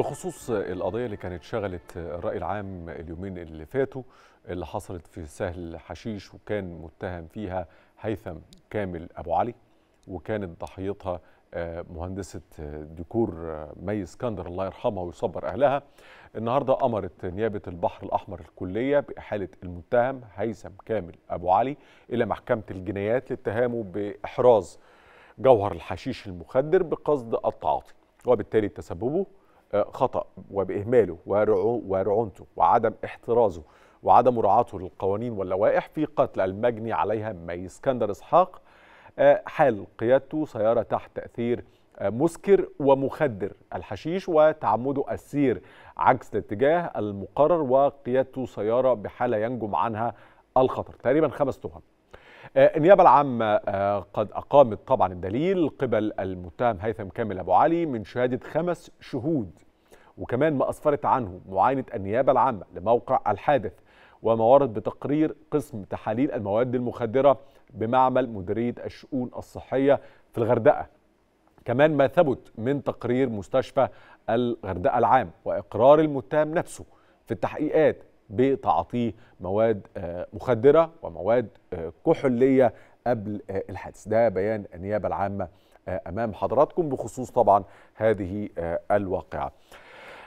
بخصوص القضية اللي كانت شغلت الرأي العام اليومين اللي فاتوا اللي حصلت في سهل حشيش وكان متهم فيها هيثم كامل أبو علي وكانت ضحيتها آه، مهندسة آه، ديكور آه، مي اسكندر الله يرحمها ويصبر أهلها النهاردة أمرت نيابة البحر الأحمر الكلية بإحالة المتهم هيثم كامل أبو علي إلى محكمة الجنايات لاتهامه بإحراز جوهر الحشيش المخدر بقصد التعاطي وبالتالي تسببه خطأ وبإهماله ورعونته وعدم احترازه وعدم مراعاته للقوانين واللوائح في قتل المجني عليها مي اسكندر إسحاق آه، حال قيادته سيارة تحت تأثير آه، مسكر ومخدر الحشيش وتعمده السير عكس الاتجاه المقرر وقيادته سيارة بحالة ينجم عنها الخطر تقريبا خمس تهم آه، النيابه العامه آه، قد اقامت طبعا الدليل قبل المتهم هيثم كامل ابو علي من شهاده خمس شهود وكمان ما اسفرت عنه معاينه النيابه العامه لموقع الحادث وما ورد بتقرير قسم تحاليل المواد المخدره بمعمل مديريه الشؤون الصحيه في الغردقه. كمان ما ثبت من تقرير مستشفى الغردقه العام واقرار المتهم نفسه في التحقيقات بتعاطيه مواد آه، مخدرة ومواد آه، كحولية قبل آه، الحادث ده بيان النيابة العامة أمام حضراتكم بخصوص طبعا هذه الواقعة